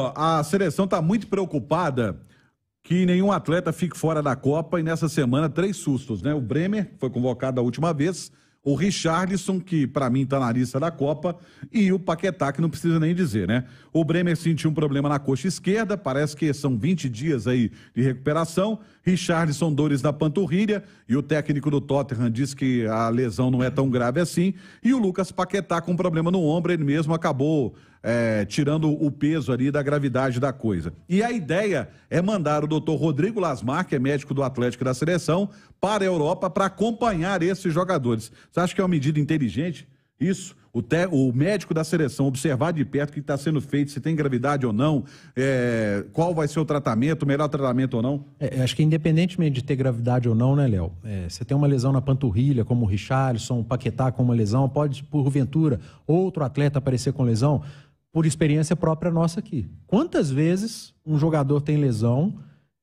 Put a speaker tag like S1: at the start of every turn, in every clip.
S1: A seleção está muito preocupada que nenhum atleta fique fora da Copa e nessa semana três sustos, né? O Bremer foi convocado da última vez, o Richarlison, que para mim está na lista da Copa, e o Paquetá, que não precisa nem dizer, né? O Bremer sentiu um problema na coxa esquerda, parece que são 20 dias aí de recuperação, Richarlison, dores na panturrilha, e o técnico do Tottenham diz que a lesão não é tão grave assim. E o Lucas Paquetá com problema no ombro, ele mesmo acabou é, tirando o peso ali da gravidade da coisa. E a ideia é mandar o doutor Rodrigo Lasmar, que é médico do Atlético da Seleção, para a Europa para acompanhar esses jogadores. Você acha que é uma medida inteligente? Isso. O, te, o médico da seleção observar de perto o que está sendo feito, se tem gravidade ou não, é, qual vai ser o tratamento, o melhor tratamento ou não.
S2: É, é, acho que independentemente de ter gravidade ou não, né, Léo? É, você tem uma lesão na panturrilha, como o Richarlison, o Paquetá com uma lesão, pode, porventura, outro atleta aparecer com lesão, por experiência própria nossa aqui. Quantas vezes um jogador tem lesão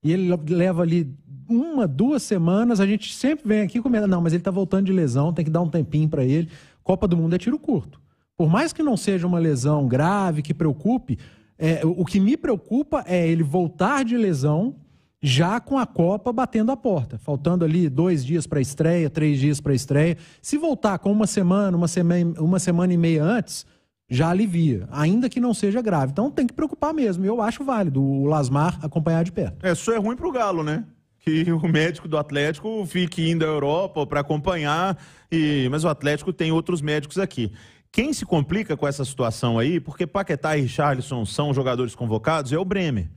S2: e ele leva ali uma, duas semanas, a gente sempre vem aqui comendo, não, mas ele está voltando de lesão, tem que dar um tempinho para ele. Copa do Mundo é tiro curto. Por mais que não seja uma lesão grave que preocupe, é, o que me preocupa é ele voltar de lesão já com a Copa batendo a porta, faltando ali dois dias para a estreia, três dias para a estreia. Se voltar com uma semana, uma semana, uma semana e meia antes, já alivia, ainda que não seja grave. Então tem que preocupar mesmo. Eu acho válido o Lasmar acompanhar de perto.
S3: É, isso é ruim para o Galo, né? que o médico do Atlético fique indo à Europa para acompanhar, e... mas o Atlético tem outros médicos aqui. Quem se complica com essa situação aí, porque Paquetá e Richarlison são jogadores convocados, é o Bremer.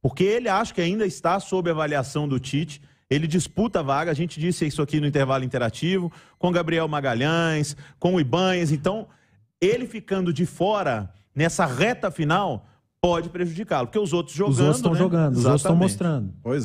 S3: Porque ele acha que ainda está sob avaliação do Tite, ele disputa a vaga, a gente disse isso aqui no intervalo interativo, com Gabriel Magalhães, com o Ibanhas. Então, ele ficando de fora nessa reta final pode prejudicá-lo, porque os outros né? jogando. Os outros estão né? jogando, Exatamente. os outros estão mostrando. Pois é.